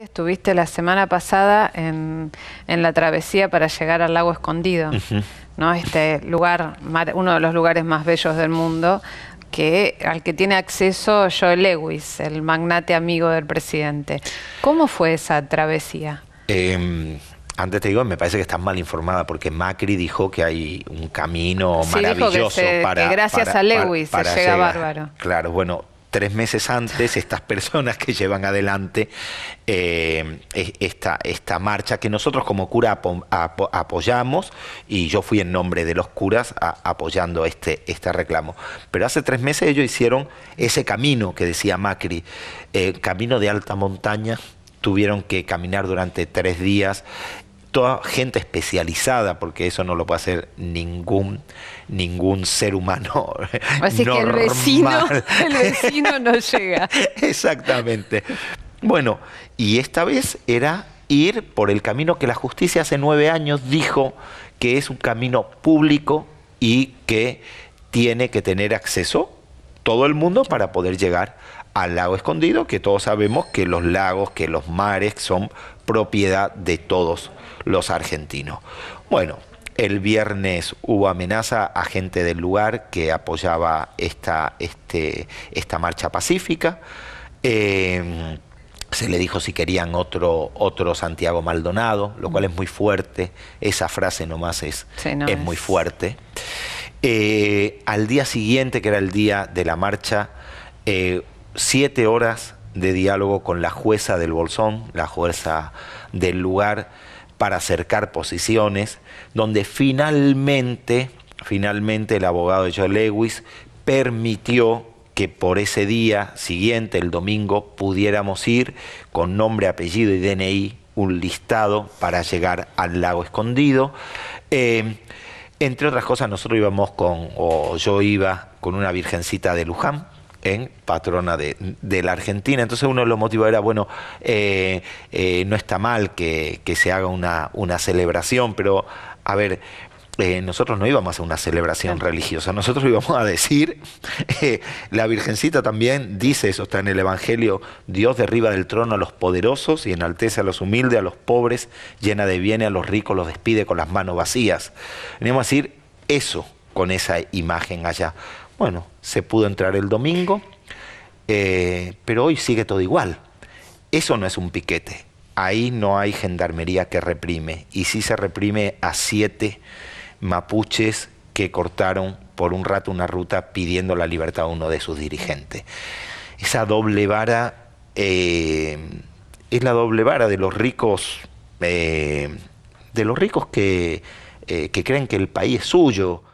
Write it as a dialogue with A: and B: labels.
A: Estuviste la semana pasada en, la travesía para llegar al lago escondido, ¿no? Este lugar, uno de los lugares más bellos del mundo, que, al que tiene acceso Joe Lewis, el magnate amigo del presidente. ¿Cómo fue esa travesía? Em, antes te digo, me parece que estás mal informada porque Macri dijo que hay un camino maravilloso para. gracias a Lewis se llega bárbaro. Claro, bueno, tres meses antes estas personas que llevan adelante eh, esta, esta marcha que nosotros como cura apoyamos y yo fui en nombre de los curas apoyando este, este reclamo. Pero hace tres meses ellos hicieron ese camino que decía Macri, eh, camino de alta montaña, tuvieron que caminar durante tres días toda gente especializada, porque eso no lo puede hacer ningún, ningún ser humano. Así que el vecino, el vecino no llega. Exactamente. Bueno, y esta vez era ir por el camino que la justicia hace nueve años dijo que es un camino público y que tiene que tener acceso todo el mundo para poder llegar al lago escondido, que todos sabemos que los lagos, que los mares son propiedad de todos los argentinos. Bueno, el viernes hubo amenaza a gente del lugar que apoyaba esta, este, esta marcha pacífica. Em, se le dijo si querían otro, otro Santiago Maldonado, lo cual es muy fuerte. Esa frase nomás es, es muy fuerte. Eh, al día siguiente, que era el día de la marcha, eh, siete horas de diálogo con la jueza del Bolsón, la jueza del lugar, para acercar posiciones, donde finalmente, finalmente el abogado de Lewis permitió que por ese día siguiente, el domingo, pudiéramos ir con nombre, apellido y DNI, un listado para llegar al lago escondido. Eh, entre otras cosas, nosotros íbamos con, o yo iba con una virgencita de Luján, en patrona de, la Argentina. Entonces uno de los motivos era, bueno, eh, eh, no está mal que, se haga una, una, celebración, pero a ver, eh, nosotros no íbamos a una celebración religiosa, nosotros íbamos a decir, eh, la Virgencita también dice eso, está en el Evangelio, Dios derriba del trono a los poderosos y enaltece a los humildes, a los pobres, llena de bienes a los ricos, los despide con las manos vacías. Veníamos a decir eso con esa imagen allá. Bueno, se pudo entrar el domingo, eh, pero hoy sigue todo igual. Eso no es un piquete. Ahí no hay gendarmería que reprime. Y si se reprime a siete mapuches que cortaron por un rato una ruta pidiendo la libertad a uno de sus dirigentes. Esa doble vara eh, es la doble vara de los ricos, eh, de los ricos eh, que creen que el país es suyo,